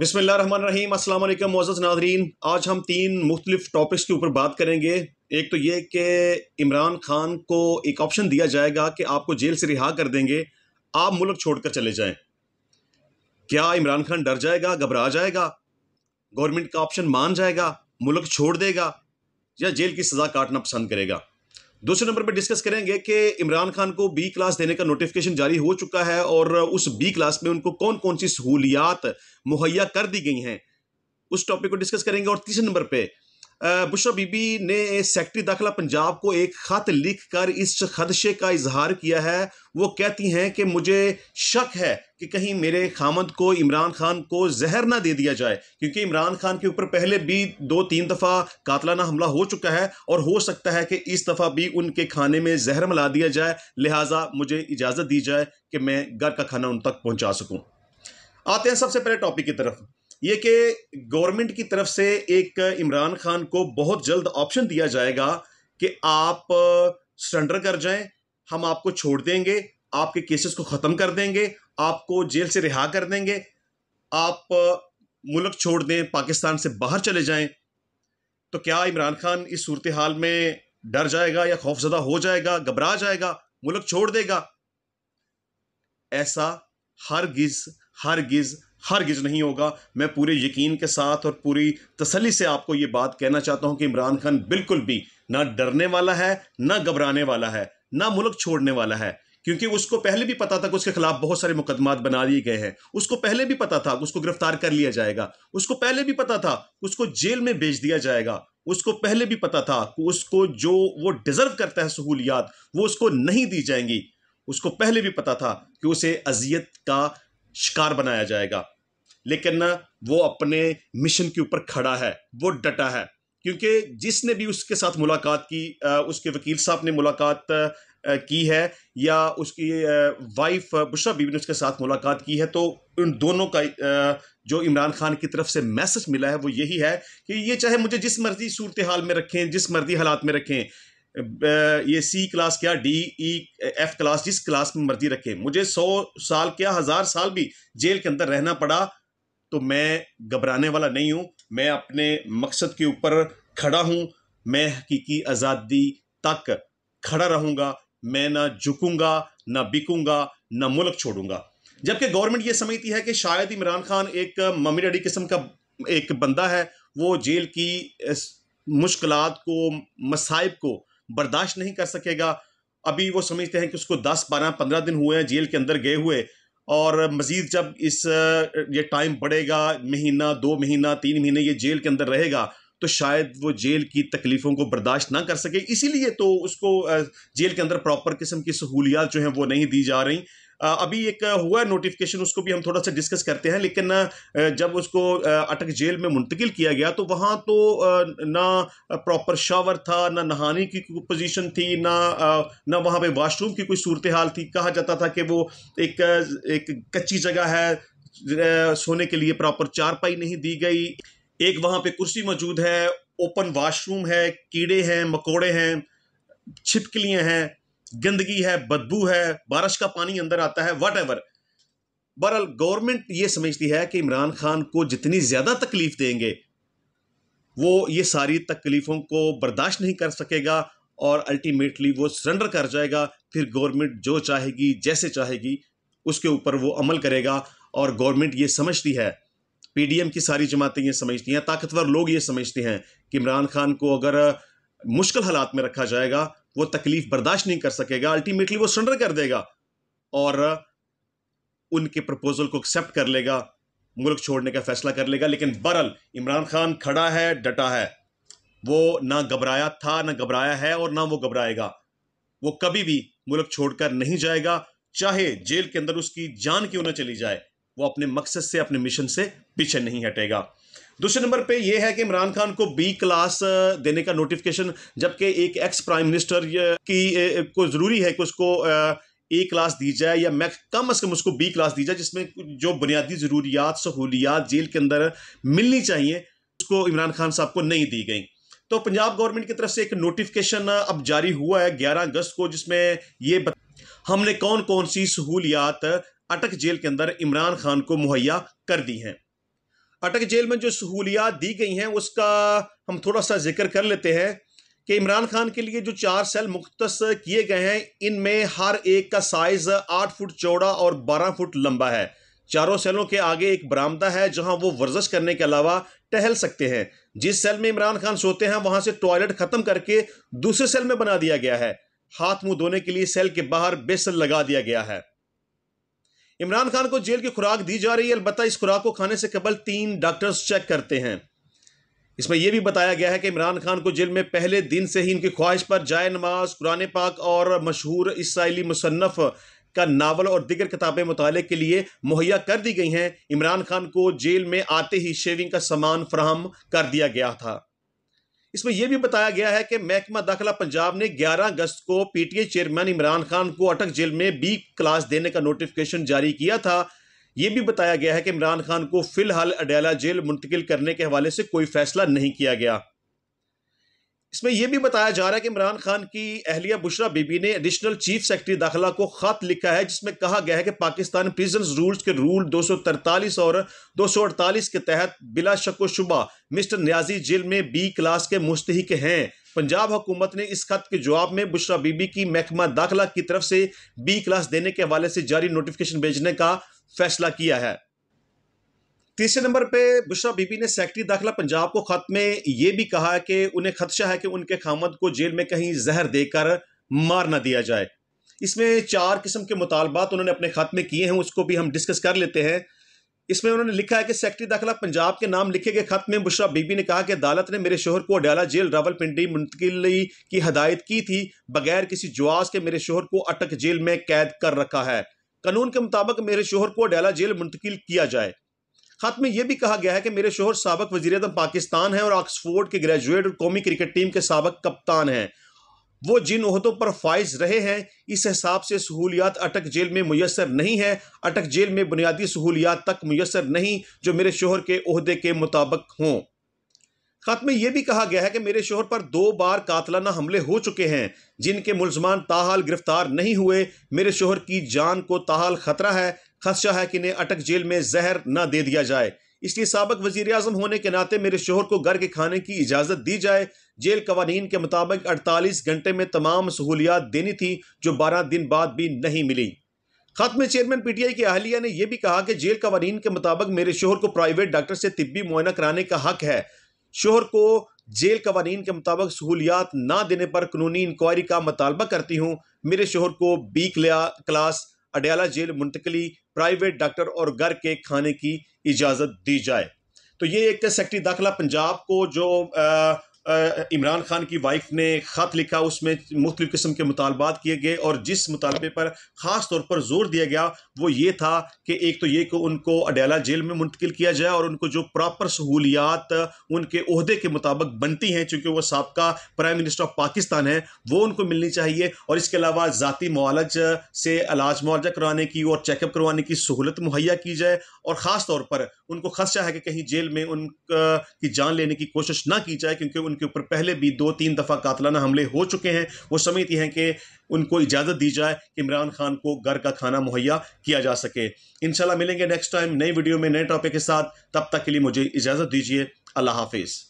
बिसमीम अल्लाम मोज़ नाजरीन आज हम तीन मुख्तलिफ टॉपिक्स के ऊपर बात करेंगे एक तो ये कि इमरान खान को एक ऑप्शन दिया जाएगा कि आपको जेल से रिहा कर देंगे आप मुल्क छोड़ कर चले जाएँ क्या इमरान खान डर जाएगा घबरा जाएगा गवर्नमेंट का ऑप्शन मान जाएगा मुल्क छोड़ देगा या जेल की सज़ा काटना पसंद करेगा दूसरे नंबर पर डिस्कस करेंगे कि इमरान खान को बी क्लास देने का नोटिफिकेशन जारी हो चुका है और उस बी क्लास में उनको कौन कौन सी सहूलियात मुहैया कर दी गई हैं उस टॉपिक को डिस्कस करेंगे और तीसरे नंबर पर बुशा बीबी ने सेक्रेटरी दाखिला पंजाब को एक ख़त लिख कर इस खदशे का इजहार किया है वो कहती हैं कि मुझे शक है कि कहीं मेरे खामद को इमरान खान को जहर ना दे दिया जाए क्योंकि इमरान खान के ऊपर पहले भी दो तीन दफ़ा कातलाना हमला हो चुका है और हो सकता है कि इस दफ़ा भी उनके खाने में जहर मिला दिया जाए लिहाजा मुझे इजाज़त दी जाए कि मैं घर का खाना उन तक पहुँचा सकूँ आते हैं सबसे पहले टॉपिक की तरफ ये कि गवर्नमेंट की तरफ से एक इमरान खान को बहुत जल्द ऑप्शन दिया जाएगा कि आप सरेंडर कर जाएं हम आपको छोड़ देंगे आपके केसेस को ख़त्म कर देंगे आपको जेल से रिहा कर देंगे आप मुल्क छोड़ दें पाकिस्तान से बाहर चले जाएं तो क्या इमरान खान इस सूरत हाल में डर जाएगा या खौफजदा हो जाएगा घबरा जाएगा मुल्क छोड़ देगा ऐसा हर गिज़ हर गिज़ हर गिज नहीं होगा मैं पूरे यकीन के साथ और पूरी तसली से आपको ये बात कहना चाहता हूँ कि इमरान खान बिल्कुल भी ना डरने वाला है ना घबराने वाला है ना मुल्क छोड़ने वाला है क्योंकि उसको पहले भी पता था कि उसके खिलाफ बहुत सारे मुकदमात बना दिए गए हैं उसको पहले भी पता था उसको गिरफ्तार कर लिया जाएगा उसको पहले भी पता था उसको जेल में भेज दिया जाएगा उसको पहले भी पता था कि उसको जो वो डिजर्व करता है सहूलियात वो उसको नहीं दी जाएंगी उसको पहले भी पता था कि उसे अजियत का शिकार बनाया जाएगा लेकिन वो अपने मिशन के ऊपर खड़ा है वो डटा है क्योंकि जिसने भी उसके साथ मुलाकात की उसके वकील साहब ने मुलाकात की है या उसकी वाइफ बुशरा बीबी ने उसके साथ मुलाकात की है तो उन दोनों का जो इमरान खान की तरफ से मैसेज मिला है वो यही है कि ये चाहे मुझे जिस मर्जी सूरत हाल में रखें जिस मर्जी हालात में रखें ये सी क्लास क्या डी ई एफ क्लास जिस क्लास में मर्जी रखे मुझे सौ साल क्या हज़ार साल भी जेल के अंदर रहना पड़ा तो मैं घबराने वाला नहीं हूँ मैं अपने मकसद के ऊपर खड़ा हूँ मैं हकीकी आज़ादी तक खड़ा रहूँगा मैं ना झुकूँगा ना बिकूँगा ना मुल्क छोड़ूंगा जबकि गवर्नमेंट ये समझती है कि शायद इमरान खान एक ममी डडी किस्म का एक बंदा है वो जेल की मुश्किल को मसाइब को बर्दाश्त नहीं कर सकेगा अभी वो समझते हैं कि उसको दस बारह पंद्रह दिन हुए हैं जेल के अंदर गए हुए और मज़ीद जब इस ये टाइम बढ़ेगा महीना दो महीना तीन महीने ये जेल के अंदर रहेगा तो शायद वो जेल की तकलीफ़ों को बर्दाश्त ना कर सके इसीलिए तो उसको जेल के अंदर प्रॉपर किस्म की सहूलियात जो हैं वो नहीं दी जा रही अभी एक हुआ नोटिफिकेशन उसको भी हम थोड़ा सा डिस्कस करते हैं लेकिन जब उसको अटक जेल में मुंतकिल किया गया तो वहाँ तो ना प्रॉपर शावर था ना नहाने की पोजीशन थी ना ना वहाँ पे वाशरूम की कोई सूरत हाल थी कहा जाता था कि वो एक एक कच्ची जगह है सोने के लिए प्रॉपर चारपाई नहीं दी गई एक वहाँ पर कुर्सी मौजूद है ओपन वाशरूम है कीड़े हैं मकोड़े हैं छिपकलियाँ हैं गंदगी है बदबू है बारिश का पानी अंदर आता है वट एवर बहरअल गवर्नमेंट ये समझती है कि इमरान खान को जितनी ज़्यादा तकलीफ़ देंगे वो ये सारी तकलीफ़ों को बर्दाश्त नहीं कर सकेगा और अल्टीमेटली वो सरेंडर कर जाएगा फिर गवर्नमेंट जो चाहेगी जैसे चाहेगी उसके ऊपर वो अमल करेगा और गवर्नमेंट ये समझती है पीडीएम की सारी जमातें ये समझती हैं ताकतवर लोग ये समझते हैं कि इमरान खान को अगर मुश्किल हालात में रखा जाएगा वो तकलीफ बर्दाश्त नहीं कर सकेगा अल्टीमेटली वो सरेंडर कर देगा और उनके प्रपोजल को एक्सेप्ट कर लेगा मुल्क छोड़ने का फैसला कर लेगा लेकिन बरल इमरान खान खड़ा है डटा है वो ना घबराया था ना घबराया है और ना वो घबराएगा वो कभी भी मुल्क छोड़कर नहीं जाएगा चाहे जेल के अंदर उसकी जान क्यों ना चली जाए वो अपने मकसद से अपने मिशन से पीछे नहीं हटेगा दूसरे नंबर पे ये है कि इमरान खान को बी क्लास देने का नोटिफिकेशन जबकि एक एक्स प्राइम मिनिस्टर की को ज़रूरी है कि उसको ए क्लास दी जाए या मैक्स कम अज़ कम उसको बी क्लास दी जाए जिसमें जो बुनियादी ज़रूरियात सहूलियात जेल के अंदर मिलनी चाहिए उसको इमरान खान साहब को नहीं दी गई तो पंजाब गवर्नमेंट की तरफ से एक नोटिफिकेशन अब जारी हुआ है ग्यारह अगस्त को जिसमें ये बत... हमने कौन कौन सी सहूलियात अटक जेल के अंदर इमरान खान को मुहैया कर दी हैं अटक जेल में जो सहूलियात दी गई हैं उसका हम थोड़ा सा जिक्र कर लेते हैं कि इमरान खान के लिए जो चार सेल मुख्त किए गए हैं इनमें हर एक का साइज आठ फुट चौड़ा और बारह फुट लंबा है चारों सेलों के आगे एक बरामदा है जहां वो वर्जिश करने के अलावा टहल सकते हैं जिस सेल में इमरान खान सोते हैं वहां से टॉयलेट खत्म करके दूसरे सेल में बना दिया गया है हाथ मुंह धोने के लिए सेल के बाहर बेसन लगा दिया गया है इमरान खान को जेल की खुराक दी जा रही है अलबत्त इस खुराक को खाने से कबल तीन डॉक्टर्स चेक करते हैं इसमें यह भी बताया गया है कि इमरान खान को जेल में पहले दिन से ही इनकी ख्वाहिश पर जाय नमाज कुरान पाक और मशहूर इसराइली मुसन्फ़ का नावल और दिगर किताबें मुताले के लिए मुहैया कर दी गई हैं इमरान खान को जेल में आते ही शेविंग का सामान फ्राहम कर दिया गया था इसमें यह भी बताया गया है कि महकमा दाखिला पंजाब ने 11 अगस्त को पीटीए चेयरमैन इमरान खान को अटक जेल में बी क्लास देने का नोटिफिकेशन जारी किया था यह भी बताया गया है कि इमरान खान को फिलहाल अडेला जेल मुंतकिल करने के हवाले से कोई फैसला नहीं किया गया इसमें यह भी बताया जा रहा है कि इमरान खान की अहलिया बुशरा बीबी ने एडिशनल चीफ सेक्रेटरी दाखिला को खत लिखा है जिसमें कहा गया है कि पाकिस्तान प्रिजन रूल्स के रूल 243 और 248 के तहत बिला शको शुबा मिस्टर न्याजी जेल में बी क्लास के मुस्तक हैं पंजाब हुकूमत ने इस खत के जवाब में बुशरा बीबी की महकमा दाखिला की तरफ से बी क्लास देने के हवाले से जारी नोटिफिकेशन भेजने का फैसला किया है तीसरे नंबर पे बुशरा बीबी ने सेक्रेटरी दाखिला पंजाब को खत में ये भी कहा कि उन्हें खदशा है कि उनके खामद को जेल में कहीं जहर देकर मार ना दिया जाए इसमें चार किस्म के मुतालबात उन्होंने अपने खत में किए हैं उसको भी हम डिस्कस कर लेते हैं इसमें उन्होंने लिखा है कि सेक्रेटरी दाखिला पंजाब के नाम लिखे गए खत में बुशरा बीबी ने कहा कि अदालत ने मेरे शोहर को अडयाला जेल रावलपिंडी मुंतकिली की हदायत की थी बगैर किसी जवाज के मेरे शोहर को अटक जेल में कैद कर रखा है कानून के मुताबिक मेरे शोहर को अडयाला जेल मुंतकिल किया जाए खत में यह भी कहा गया है कि मेरे शोहर सबक वजीर पाकिस्तान हैं और ऑक्सफोर्ड के ग्रेजुएट और कौमी क्रिकेट टीम के सबक कप्तान हैं वो जिन अहदों पर फाइज रहे हैं इस हिसाब से सहूलियात अटक जेल में मैसर नहीं है अटक जेल में बुनियादी सहूलियात तक मैसर नहीं जो मेरे शोहर के अहदे के मुताबिक हों खत में यह भी कहा गया है कि मेरे शोहर पर दो बार कातलाना हमले हो चुके हैं जिनके मुलजमान ताहाल गिरफ्तार नहीं हुए मेरे शोहर की जान को ताहाल खतरा है खदशा है कि इन्हें अटक जेल में जहर न दे दिया जाए इसलिए सबक वजीर अजम होने के नाते मेरे शोहर को घर के खाने की इजाज़त दी जाए जेल कवानीन के मुताबिक अड़तालीस घंटे में तमाम सहूलियात देनी थी जो बारह दिन बाद भी नहीं मिली खत में चेयरमैन पीटीआई की अहलिया ने यह भी कहा कि जेल कवानीन के मुताबिक मेरे शोहर को प्राइवेट डॉक्टर से तिब्बी मुआयना कराने का हक है शोहर को जेल कवानीन के मुताबिक सहूलियात ना देने पर कानूनी इंक्वायरी का मतालबा करती हूँ मेरे शोहर को बी क्लास अडयाला जेल मुंतकली प्राइवेट डॉक्टर और घर के खाने की इजाज़त दी जाए तो ये एक सेक्टरी दाखिला पंजाब को जो आ, इमरान खान की वाइफ ने ख़त लिखा उसमें मुख्तु किस्म के मुतालबात किए गए और जिस मुतालबे पर ख़ास तौर पर जोर दिया गया वो ये था कि एक तो ये कि उनको अडेला जेल में मुंतकिल किया जाए और उनको जो प्रॉपर सहूलियात उनके अहदे के मुताबिक बनती हैं चूँकि वह सबका प्राइम मिनिस्टर ऑफ पाकिस्तान है वो उनको मिलनी चाहिए और इसके अलावा ज़ाती मालज से इलाज मुआवजा करवाने की और चेकअप करवाने की सहूलत मुहैया की जाए और ख़ास तौर पर उनको खदशा है कि कहीं जेल में उन की जान लेने की कोशिश ना की जाए क्योंकि उनके उनके ऊपर पहले भी दो तीन दफ़ा कातलाना हमले हो चुके हैं वो समझती हैं कि उनको इजाज़त दी जाए कि इमरान खान को घर का खाना मुहैया किया जा सके इन मिलेंगे नेक्स्ट टाइम नई वीडियो में नए टॉपिक के साथ तब तक के लिए मुझे इजाज़त दीजिए अल्लाह हाफिज़